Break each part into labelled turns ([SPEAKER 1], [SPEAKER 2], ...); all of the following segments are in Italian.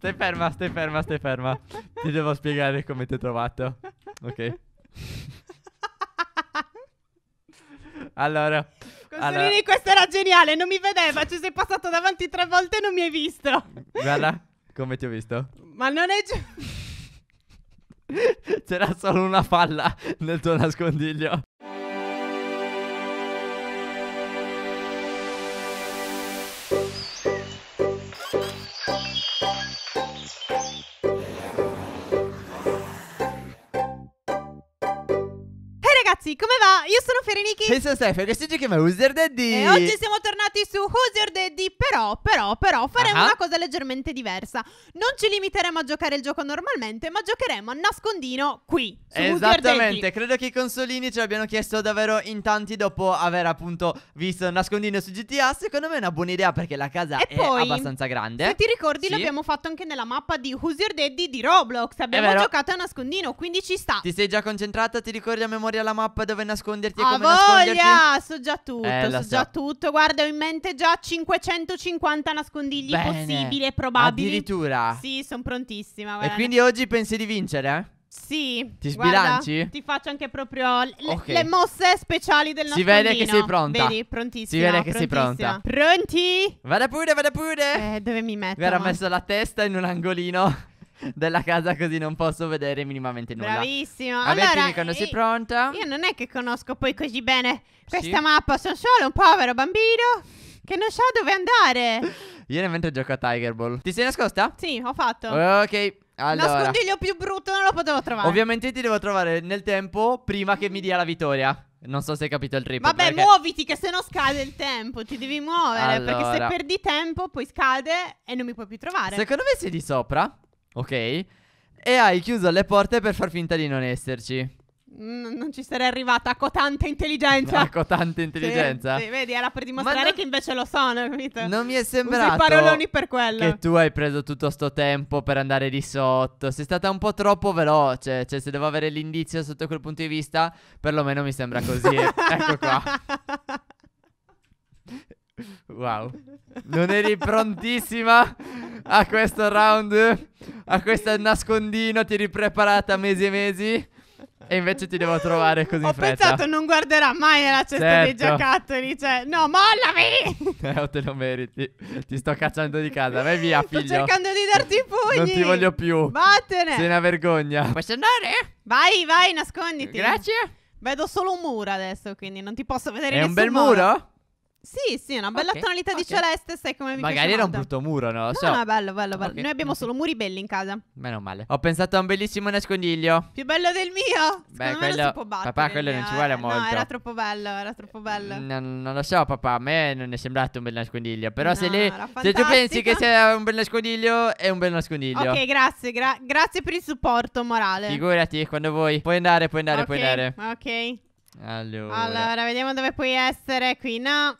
[SPEAKER 1] Stai ferma, stai ferma, stai ferma. Ti devo spiegare come ti ho trovato. Ok. Allora, Consolini, allora-
[SPEAKER 2] questo era geniale, non mi vedeva, ci sei passato davanti tre volte e non mi hai visto.
[SPEAKER 1] guarda come ti ho visto.
[SPEAKER 2] Ma non è giusto.
[SPEAKER 1] C'era solo una falla nel tuo nascondiglio.
[SPEAKER 2] ragazzi, come va? Io sono Ferenichi. E sono Stefano, questo
[SPEAKER 1] ci chiama User Daddy. E oggi siamo
[SPEAKER 2] tornati su User Daddy, però, però, però faremo uh -huh. una cosa leggermente diversa. Non ci limiteremo a giocare il gioco normalmente, ma giocheremo a nascondino qui, su Esattamente,
[SPEAKER 1] credo che i consolini ce l'abbiano chiesto davvero in tanti dopo aver appunto visto nascondino su GTA. Secondo me è una buona idea perché la casa e è poi, abbastanza grande. Se ti ricordi sì. l'abbiamo
[SPEAKER 2] fatto anche nella mappa di User Daddy di Roblox. Abbiamo giocato a nascondino, quindi ci sta. Ti sei
[SPEAKER 1] già concentrata? Ti ricordi a memoria la mappa? app dove nasconderti e come voglia! nasconderti.
[SPEAKER 2] so già tutto, eh, so già tutto. Guarda, ho in mente già 550 nascondigli Bene. possibili e probabili. Addirittura. Sì, sono prontissima. Guarda. E quindi oggi
[SPEAKER 1] pensi di vincere?
[SPEAKER 2] Sì. Ti sbilanci? Guarda, ti faccio anche proprio le, okay. le mosse speciali del nostro Si vede che sei pronta. Vedi, prontissima. Si vede che sei pronta. Pronti? Vada pure, vada pure. Eh, dove mi metto? Mi ho messo
[SPEAKER 1] la testa in un angolino della casa così non posso vedere minimamente
[SPEAKER 2] nulla. Bravissimo. Vabbè, allora, quando sei pronta? Io non è che conosco poi così bene questa sì. mappa, sono solo un povero bambino che non so dove andare.
[SPEAKER 1] Ieri mentre gioco a Tiger Ball. Ti sei nascosta?
[SPEAKER 2] Sì, ho fatto.
[SPEAKER 1] Ok. Allora. Nascondiglio
[SPEAKER 2] più brutto non lo potevo trovare.
[SPEAKER 1] Ovviamente ti devo trovare nel tempo prima che mi dia la vittoria. Non so se hai capito il trip. Vabbè, perché...
[SPEAKER 2] muoviti che se no scade il tempo. Ti devi muovere. Allora. Perché se perdi tempo, poi scade e non mi puoi più trovare. Secondo
[SPEAKER 1] me sei di sopra. Ok? E hai chiuso le porte per far finta di non esserci.
[SPEAKER 2] N- non ci sarei arrivata a tanta intelligenza. A
[SPEAKER 1] tanta intelligenza? Sì, sì,
[SPEAKER 2] vedi, era per dimostrare non... che invece lo sono, capito? Non mi è sembrato Uso paroloni per quello. che tu
[SPEAKER 1] hai preso tutto sto tempo per andare di sotto. Sei stata un po' troppo veloce, cioè se devo avere l'indizio sotto quel punto di vista, perlomeno mi sembra così. ecco qua. Wow. Non eri prontissima a questo round, a questo nascondino, ti eri preparata mesi e mesi. E invece ti devo trovare così Ho in fretta. pensato
[SPEAKER 2] non guarderà mai nella cesta certo. dei giocattoli Cioè, no, mollami!
[SPEAKER 1] eh, te lo meriti. Ti sto cacciando di casa. Vai via, figlio. Sto cercando
[SPEAKER 2] di darti i pugni. Non ti voglio più. Vattene. Sei una
[SPEAKER 1] vergogna. Posso
[SPEAKER 2] andare? Vai, vai, nasconditi. Grazie. Vedo solo un muro adesso, quindi non ti posso vedere È nessun È un bel muro? muro? Sì, sì, una bella okay, tonalità okay. di celeste, sai come mi piace. Magari era un brutto
[SPEAKER 1] muro, no? So. No, bello,
[SPEAKER 2] bello, bello. Okay. Noi abbiamo solo muri belli in casa.
[SPEAKER 1] Meno male. Ho pensato a un bellissimo nascondiglio.
[SPEAKER 2] Più bello del mio. Beh, Secondo quello... non si può battere. Papà, quello non ci vuole eh, molto. No, era troppo bello, era troppo bello. Mm,
[SPEAKER 1] non, non lo so, papà, a me non è sembrato un bel nascondiglio. Però no, se, le... se tu pensi che sia un bel nascondiglio, è un bel nascondiglio. Ok,
[SPEAKER 2] grazie, gra grazie per il supporto morale.
[SPEAKER 1] Figurati, quando vuoi. Puoi andare, puoi andare, puoi andare.
[SPEAKER 2] Ok.
[SPEAKER 1] Allora. allora,
[SPEAKER 2] vediamo dove puoi essere qui. No.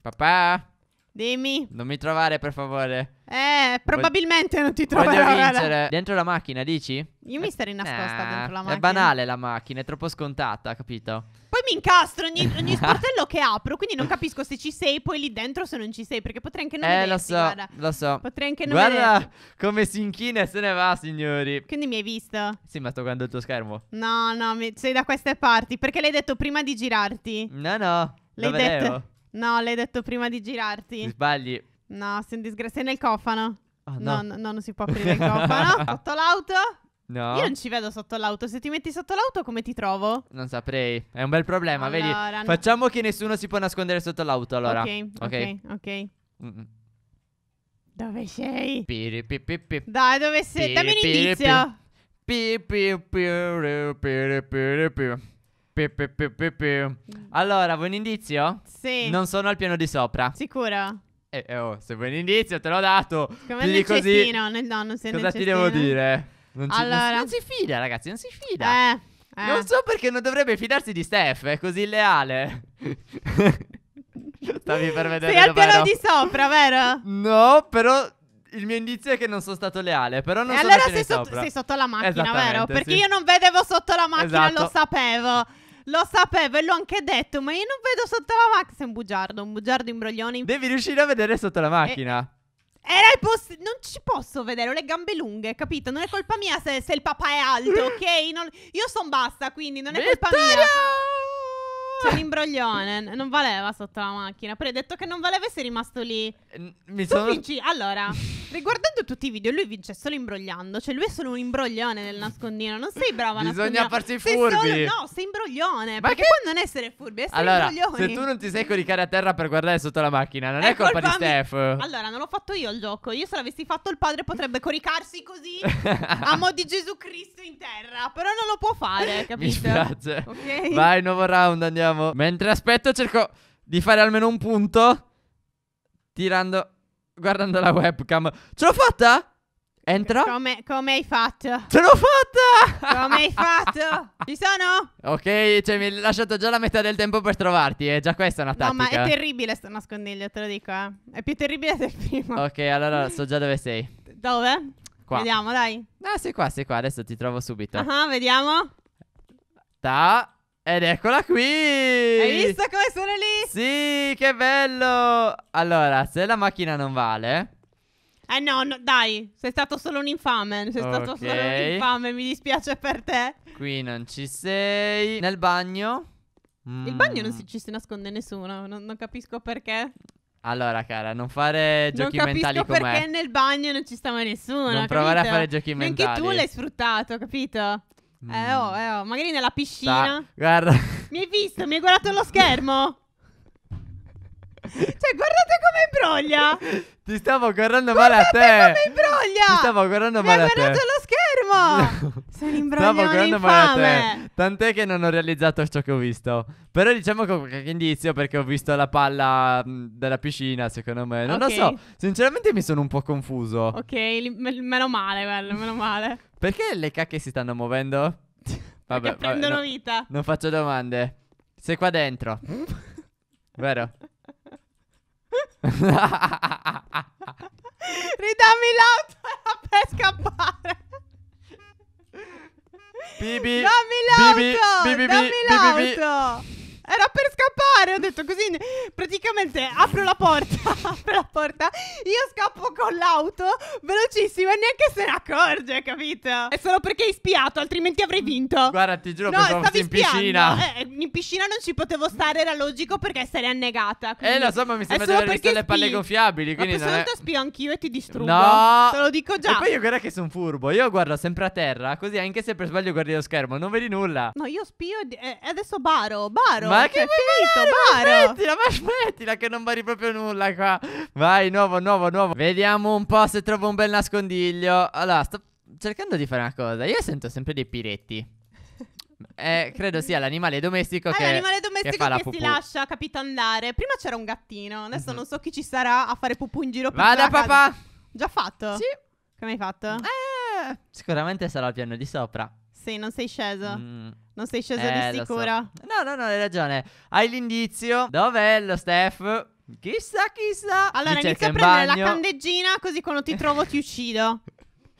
[SPEAKER 1] Papà. Dimmi. Non mi trovare, per favore.
[SPEAKER 2] Eh, probabilmente non ti troverò. Voglio vincere.
[SPEAKER 1] Dentro la macchina, dici?
[SPEAKER 2] Io mi starei nascosta eh, dentro la macchina. È banale
[SPEAKER 1] la macchina, è troppo scontata, capito?
[SPEAKER 2] Poi mi incastro ogni, ogni sportello che apro, quindi non capisco se ci sei poi lì dentro se non ci sei, perché potrei anche non eh, vederti, lo so, guarda. lo so. Potrei anche non guarda vederti.
[SPEAKER 1] come si inchina e se ne va, signori.
[SPEAKER 2] Quindi mi hai visto?
[SPEAKER 1] Sì, ma sto guardando il tuo schermo.
[SPEAKER 2] No, no, mi... sei da queste parti, perché l'hai detto prima di girarti. No, no, l'hai detto. No, l'hai detto prima di girarti. Ti sbagli. No, sei, disgra- sei nel cofano. Ah, no. No, no, non si può aprire il cofano. sotto l'auto?
[SPEAKER 1] No. Io non ci
[SPEAKER 2] vedo sotto l'auto. Se ti metti sotto l'auto, come ti trovo?
[SPEAKER 1] Non saprei. È un bel problema, Allora, vedi? no. Facciamo che nessuno si può nascondere sotto l'auto, allora. Ok, ok, ok. mm
[SPEAKER 2] Dove sei?
[SPEAKER 1] Piri, pi, pi, pi. Dai, dove sei? Dammi un Piri, indizio.
[SPEAKER 2] Pi, pi,
[SPEAKER 1] piri, piri, piri, pi. Pi, pi, pi, pi, pi. Mm. Allora, vuoi un indizio?
[SPEAKER 2] Sì. Non
[SPEAKER 1] sono al piano di sopra.
[SPEAKER 2] Sicuro?
[SPEAKER 1] Eh, eh, oh, se vuoi un indizio te l'ho dato. Come nel così, cestino,
[SPEAKER 2] nel nonno sei Cosa ti devo dire?
[SPEAKER 1] Non, ci, allora... non, non, si fida, ragazzi, non si fida. Eh, eh. Non so perché non dovrebbe fidarsi di Steph, è così leale. Stavi per vedere Sei al piano di
[SPEAKER 2] sopra, vero? No, però
[SPEAKER 1] il mio indizio è che non sono stato leale. Però non e sono allora sei sotto, sei sotto
[SPEAKER 2] la macchina, vero? Perché sì. io non vedevo sotto la macchina, esatto. lo sapevo. Lo sapevo e l'ho anche detto, ma io non vedo sotto la macchina. Sei un bugiardo, un bugiardo imbroglioni. Devi riuscire a vedere sotto la eh, macchina. E... Era il post- non ci posso vedere, ho le gambe lunghe, capito? Non è colpa mia se, se il papà è alto, ok? Non... Io sono bassa, quindi non è Vittoria! colpa mia. C'è un imbroglione, non valeva sotto la macchina. Poi hai detto che non valeva e sei rimasto lì. Eh, mi Tu sono... vinci- Allora, riguardando tutti i video, lui vince solo imbrogliando. Cioè, lui è solo un imbroglione nel nascondino. Non sei brava a Bisogna nascondino. farsi Sei solo- furbi. no, sei imbroglione. Ma perché che- puoi non essere furbi? Essere Allora, imbroglioni. se tu non
[SPEAKER 1] ti sei coricare a terra per guardare sotto la macchina, non è, colpa, di mia. Steph. Allora,
[SPEAKER 2] non l'ho fatto io il gioco. Io se l'avessi fatto il padre potrebbe coricarsi così a mo' di Gesù Cristo in terra. Però non lo può fare, Mi capito? spiace.
[SPEAKER 1] Ok? Vai, nuovo round, andiamo. Vediamo. Mentre aspetto cerco di fare almeno un punto. Tirando... Guardando la webcam.
[SPEAKER 2] Ce l'ho fatta? Entra. Come, come, hai fatto? Ce l'ho fatta! Come hai fatto? Ci sono?
[SPEAKER 1] Ok, cioè mi hai lasciato già la metà del tempo per trovarti. È eh. già questa è una tattica. No, ma è terribile
[SPEAKER 2] sto nascondiglio, te lo dico. Eh. È più terribile del primo.
[SPEAKER 1] Ok, allora so già dove sei.
[SPEAKER 2] Dove? Qua. Vediamo, dai.
[SPEAKER 1] No, ah, sei qua, sei qua. Adesso ti trovo subito. Ah, uh
[SPEAKER 2] -huh, vediamo.
[SPEAKER 1] Ta. Ed eccola qui! Hai visto
[SPEAKER 2] come sono lì?
[SPEAKER 1] Sì, che bello! Allora, se la macchina non vale...
[SPEAKER 2] Eh no, no dai, sei stato solo un infame, sei okay. stato solo un infame, mi dispiace per te.
[SPEAKER 1] Qui non ci
[SPEAKER 2] sei. Nel bagno?
[SPEAKER 1] Mm. Il bagno non si,
[SPEAKER 2] ci si nasconde nessuno, non, non capisco perché.
[SPEAKER 1] Allora, cara, non fare giochi non mentali come Non capisco perché
[SPEAKER 2] nel bagno non ci sta mai nessuno. Non capito? provare a fare giochi mentali. Anche tu l'hai sfruttato, capito? Eh, mm. Eh, oh, eh, oh, magari nella piscina. Sta. Guarda. Mi hai visto? Mi hai guardato lo schermo? Cioè, guardate come imbroglia.
[SPEAKER 1] Ti stavo guardando guardate male a te. Guardate come
[SPEAKER 2] imbroglia. Ti stavo guardando Mi male a te. Mi hai guardato lo schermo. Sono imbroglione Stavo guardando infame. male a
[SPEAKER 1] te. Tant'è che non ho realizzato ciò che ho visto. Però diciamo che qualche indizio perché ho visto la palla mm, della piscina, secondo me. Non okay. lo so. Sinceramente mi sono un po' confuso. Ok,
[SPEAKER 2] li- meno male, bello, meno male.
[SPEAKER 1] Perché le cacche si stanno muovendo? Vabbè, Perché prendono vabbè, no, vita. Non faccio domande. Sei qua dentro. Vero? Ridammi
[SPEAKER 2] l'auto per scappare. Bibi. Dammi l'auto. Bibi, bibi, bibi, dammi l'auto. Era per scappare, ho detto così. Praticamente apro la porta, apro la porta, io scappo con l'auto velocissimo e neanche se ne accorge, capito? È solo perché hai spiato, altrimenti avrei vinto. Guarda, ti giuro no, pensavo fossi in spiando. piscina. Eh, eh, in piscina non ci potevo stare, era logico perché sarei annegata. Eh, lo so, ma mi sembra di avere visto le palle gonfiabili. Quindi ma questa volta è... spio anch'io e ti distruggo. No, te
[SPEAKER 1] lo dico già. E poi io guarda che sono furbo. Io guardo sempre a terra, così anche se per sbaglio guardi lo schermo, non vedi nulla.
[SPEAKER 2] No, io spio e eh, adesso baro, baro. Ma che è finito, Maro? Smettila, ma smettila
[SPEAKER 1] che non vari proprio nulla qua. Vai, nuovo, nuovo, nuovo. Vediamo un po' se trovo un bel nascondiglio. Allora, sto cercando di fare una cosa. Io sento sempre dei piretti. Eh, credo sia l'animale domestico che, l'animale domestico che, che, la che si lascia,
[SPEAKER 2] capito, andare. Prima c'era un gattino, adesso mhm. non so chi ci sarà a fare pupù in giro per Vada papà! Casa. Già fatto? Sì. Come hai fatto? Eh,
[SPEAKER 1] sicuramente sarà al piano di sopra.
[SPEAKER 2] Sì, non sei sceso. Mm. Non sei sceso eh, di sicuro?
[SPEAKER 1] So. No, no, no, hai ragione. Hai l'indizio. Dov'è lo
[SPEAKER 2] Steph. Chissà, chissà. Allora inizia a prendere bagno. la candeggina così quando ti trovo ti uccido.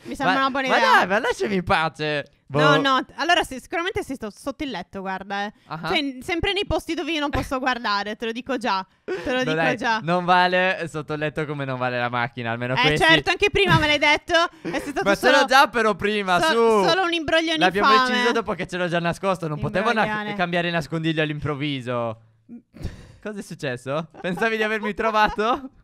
[SPEAKER 2] Mi sembra ma, una buona idea. Ma dai, ma
[SPEAKER 1] lasciami in pace. Boh. No, no,
[SPEAKER 2] allora sì, sicuramente sei sto sotto il letto, guarda. Eh. Uh-huh. Cioè, sempre nei posti dove io non posso guardare, te lo dico già. Te lo no, dico dai, già.
[SPEAKER 1] Non vale sotto il letto come non vale la macchina, almeno eh, questi. certo,
[SPEAKER 2] anche prima me l'hai detto. È stato Ma solo, ce l'ho già
[SPEAKER 1] però prima, so, su. Solo un
[SPEAKER 2] imbroglione L'abbiamo infame. deciso
[SPEAKER 1] dopo che ce l'ho già nascosto, non potevo na- cambiare nascondiglio all'improvviso. Cosa è successo? Pensavi di avermi trovato?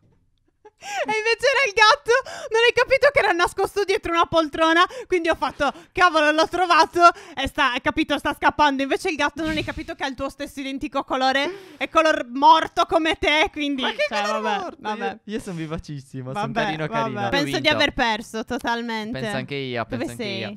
[SPEAKER 2] E invece era il gatto, non hai capito che era nascosto dietro una poltrona, quindi ho fatto, cavolo, l'ho trovato, e sta, hai capito, sta scappando. Invece il gatto non hai capito che ha il tuo stesso identico colore, è color morto come te, quindi... Ma che cioè, vabbè, morto? Vabbè.
[SPEAKER 1] Io, io sono vivacissimo, vabbè, sono carino, vabbè. carino. Penso di aver
[SPEAKER 2] perso totalmente. Penso anche io, penso Dove anche sei? io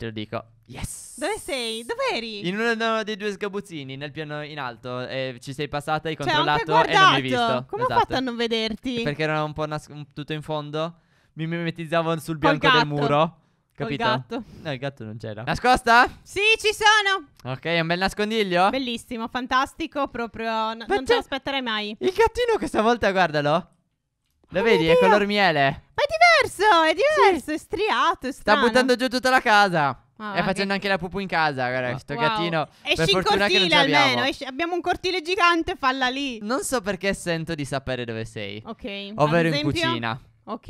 [SPEAKER 1] lo dico. Yes!
[SPEAKER 2] Dove sei? Dove eri? In
[SPEAKER 1] uno dei due sgabuzzini, nel piano in alto. Eh, ci sei passata, hai cioè, controllato cioè, e non mi hai visto. Come esatto. ho fatto a esatto. non vederti? Perché era un po' nas- tutto in fondo. Mi mimetizzavo sul bianco del muro. Capito? Col gatto. No, il gatto non c'era. Nascosta?
[SPEAKER 2] Sì, ci sono. Ok, è un bel nascondiglio. Bellissimo, fantastico, proprio. N- non te lo aspetterai mai. Il gattino questa volta, guardalo. Lo oh vedi? È color miele. Ma ti diverso diverso, è diverso, è striato, è Sta buttando
[SPEAKER 1] giù tutta la casa. Ah, e facendo che- anche la pupu in casa, guarda, sto Wow. gattino. per Esci in fortuna che non cortile almeno. esci-
[SPEAKER 2] abbiamo un cortile gigante, falla lì.
[SPEAKER 1] Non so perché sento di sapere dove sei. Ok. Ovvero in cucina. Ok.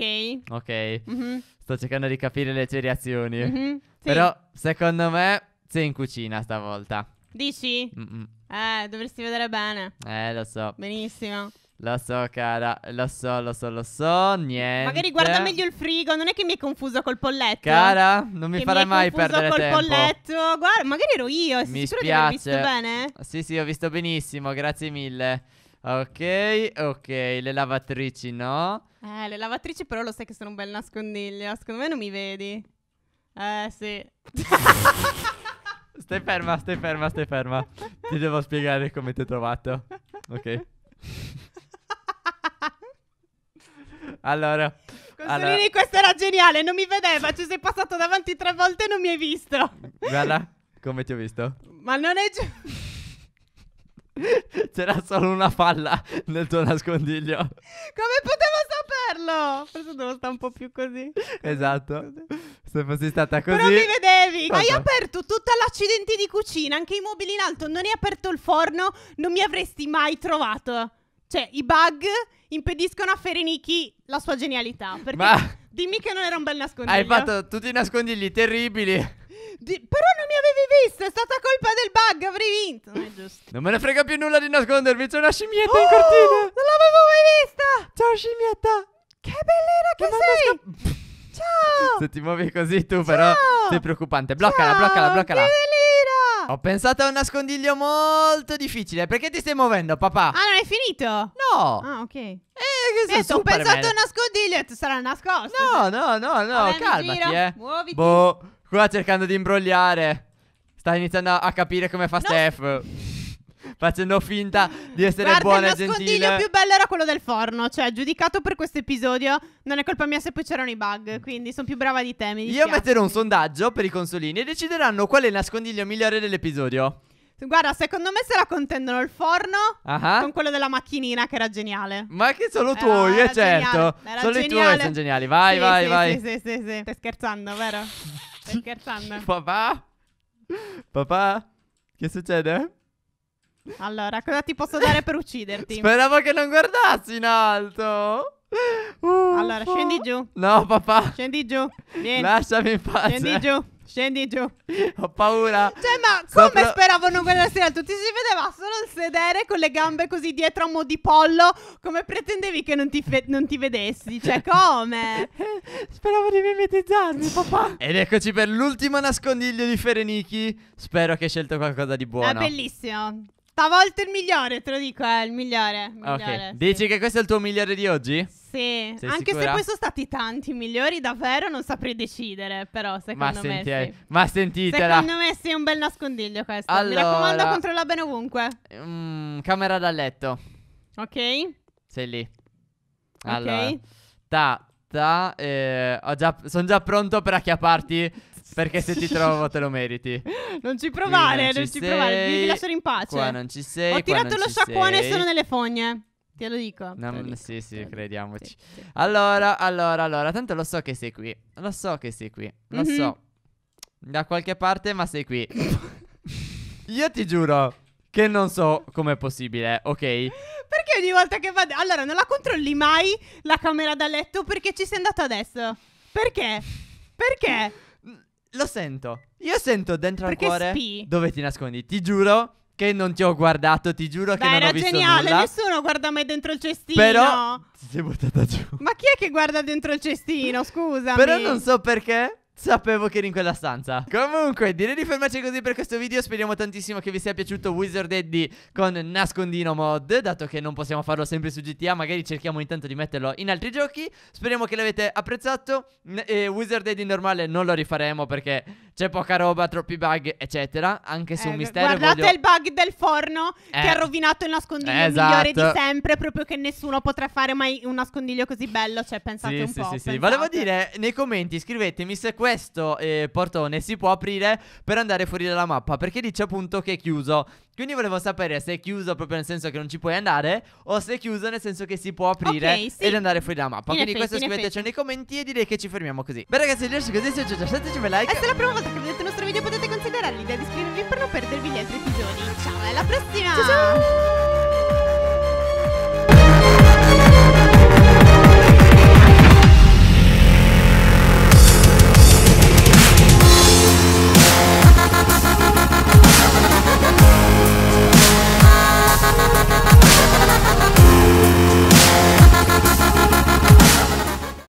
[SPEAKER 1] Ok. Mhm, Sto cercando di capire le tue reazioni. mhm, sì. Però, secondo me, sei in cucina stavolta.
[SPEAKER 2] Dici? Mm-mm. Eh, dovresti vedere bene.
[SPEAKER 1] Eh, lo so.
[SPEAKER 2] Benissimo.
[SPEAKER 1] Lo so, cara, lo so, lo so, lo so, niente. Magari guarda meglio
[SPEAKER 2] il frigo, non è che mi hai confuso col polletto. Cara, non mi che farai mi mai perdere col confuso col polletto. Guarda, magari ero io, mi sicuro spiace. che visto bene?
[SPEAKER 1] Sì, sì, ho visto benissimo, grazie mille. Ok, ok, le lavatrici no.
[SPEAKER 2] Eh, le lavatrici però lo sai che sono un bel nascondiglio, secondo me non mi vedi. Eh, sì.
[SPEAKER 1] stai ferma, stai ferma, stai ferma. Ti devo spiegare come ti ho trovato. Ok. allora, Consolini,
[SPEAKER 2] questo era geniale, non mi vedeva, ci sei passato davanti tre volte e non mi hai visto.
[SPEAKER 1] Guarda, come ti ho visto?
[SPEAKER 2] Ma non è giusto.
[SPEAKER 1] C'era solo una falla nel tuo nascondiglio.
[SPEAKER 2] Come potevo saperlo? Forse devo stare un po' più così.
[SPEAKER 1] Esatto. Se fossi stata così. Però mi vedevi. Cosa? Ma
[SPEAKER 2] aperto tutta l'accidente di cucina, anche i mobili in alto. Non hai aperto il forno, non mi avresti mai trovato. Cioè, i bug impediscono a Ferenichi la sua genialità. Perché Ma... dimmi che non era un bel nascondiglio. Hai fatto
[SPEAKER 1] tutti i nascondigli terribili.
[SPEAKER 2] Di... Però non mi avevi visto, è stata colpa del bug, avrei vinto. Non è
[SPEAKER 1] giusto. Non me ne frega più nulla di nascondervi, c'è una scimmietta oh, in cortina.
[SPEAKER 2] Non l'avevo mai vista. Ciao scimmietta. Che bellina che, che sei. Sca...
[SPEAKER 1] Ciao. Se ti muovi così tu Ciao. però sei preoccupante. Bloccala, Ciao. bloccala, bloccala. Che ho pensato a un nascondiglio molto difficile. Perché ti stai muovendo, papà? Ah,
[SPEAKER 2] non è finito? No. Ah, ok. Eh, che eh, ho pensato a un nascondiglio e tu sarai nascosto. No, no, no, no, Vabbè, calmati, eh. Muoviti. Boh,
[SPEAKER 1] qua cercando di imbrogliare. Sta iniziando a capire come fa no. Steph facendo finta di essere Guarda, buona e gentile. Il nascondiglio più
[SPEAKER 2] bello era quello del forno. Cioè, giudicato per questo episodio, non è colpa mia se poi c'erano i bug. Quindi sono più brava di te. Mi dispiace. Io metterò
[SPEAKER 1] un sondaggio per i consolini e decideranno qual è il nascondiglio migliore dell'episodio.
[SPEAKER 2] Guarda, secondo me se la contendono il forno uh con quello della macchinina che era geniale. Ma che sono tuoi, eh, io certo. Solo geniale. i tuoi sono geniali. Vai, sì, vai, sì, vai. Sì, sì, sì, sì. Stai scherzando, vero? Stai scherzando. Papà?
[SPEAKER 1] Papà? Che succede?
[SPEAKER 2] Allora, cosa ti posso dare per ucciderti? Speravo che non guardassi in alto. Uffa. Allora, scendi giù. No, papà. Scendi giù. Vieni. Lasciami in pace. Scendi giù. Scendi giù. Ho paura. Cioè, ma come Sopra... speravo non guardassi in alto? Ti si vedeva solo il sedere con le gambe così dietro a mo' di pollo. Come pretendevi che non ti, fe- non ti vedessi? Cioè, come? speravo di mimetizzarmi, papà.
[SPEAKER 1] Ed eccoci per l'ultimo nascondiglio di Fereniki. Spero che hai scelto qualcosa di buono. È
[SPEAKER 2] bellissimo. Stavolta il migliore, te lo dico, è eh, il migliore. migliore okay. sì. Dici
[SPEAKER 1] che questo è il tuo migliore di oggi?
[SPEAKER 2] Sì, Sei anche sicura? se poi sono stati tanti migliori, davvero non saprei decidere, però secondo ma me senti,
[SPEAKER 1] sì. Ma sentitela. Secondo
[SPEAKER 2] me sì, è un bel nascondiglio questo. Allora... Mi raccomando, controlla bene ovunque.
[SPEAKER 1] Mm, camera da letto. Ok. Sei lì. Allora. Ok. Ta, ta, eh, già, sono già pronto per acchiapparti perché se ti trovo te lo meriti.
[SPEAKER 2] Non ci provare, non, non, ci, ci provare. Devi lasciare in pace. Qua non ci sei. Ho tirato lo sciacquone e sono nelle fogne. Te lo dico. No, lo dico,
[SPEAKER 1] sì, sì, crediamoci. Sì, sì. Allora, allora, allora. Tanto lo so che sei qui. Lo so che sei qui. Lo mm-hmm. so. Mhm. Da qualche parte, ma sei qui. Io ti giuro che non so com'è possibile, ok? Perché
[SPEAKER 2] ogni volta che vado... Allora, non la controlli mai la camera da letto perché ci sei andato adesso? Perché? Perché?
[SPEAKER 1] Lo sento. Io sento dentro Perché al cuore spi. dove ti nascondi. Ti giuro che non ti ho guardato, ti giuro Beh, che non ho visto geniale, nulla. era geniale,
[SPEAKER 2] nessuno guarda mai dentro il cestino. Però
[SPEAKER 1] ti sei buttata giù.
[SPEAKER 2] Ma chi è che guarda dentro il cestino, scusa? Però non so
[SPEAKER 1] perché Sapevo che eri in quella stanza Comunque direi di fermarci così per questo video Speriamo tantissimo che vi sia piaciuto Wizard Eddy con nascondino mod Dato che non possiamo farlo sempre su GTA Magari cerchiamo intanto di metterlo in altri giochi Speriamo che l'avete apprezzato e Wizard Eddy normale non lo rifaremo perché c'è poca roba, troppi bug, eccetera. Anche su eh, un mistero. Guardate voglio... il
[SPEAKER 2] bug del forno eh, che ha eh. rovinato il nascondiglio esatto. migliore di esatto. sempre. Proprio che nessuno potrà fare mai un nascondiglio così bello. Cioè, pensate sì, un sì, po'. Sì, sì, sì. Volevo
[SPEAKER 1] dire nei commenti, scrivetemi se questo eh, portone si può aprire per andare fuori dalla mappa. Perché dice appunto che è chiuso. Quindi volevo sapere se è chiuso proprio nel senso che non ci puoi andare o se è chiuso nel senso che si può aprire okay, sì. ed andare fuori dalla mappa. In Quindi effetti, questo scriveteci nei commenti e direi che ci fermiamo così. Beh ragazzi, adesso così se già un like. E se è
[SPEAKER 2] la prima volta che vedete il nostro video potete considerare l'idea di iscrivervi per non perdervi gli altri episodi. Ciao, alla prossima! ciao! ciao!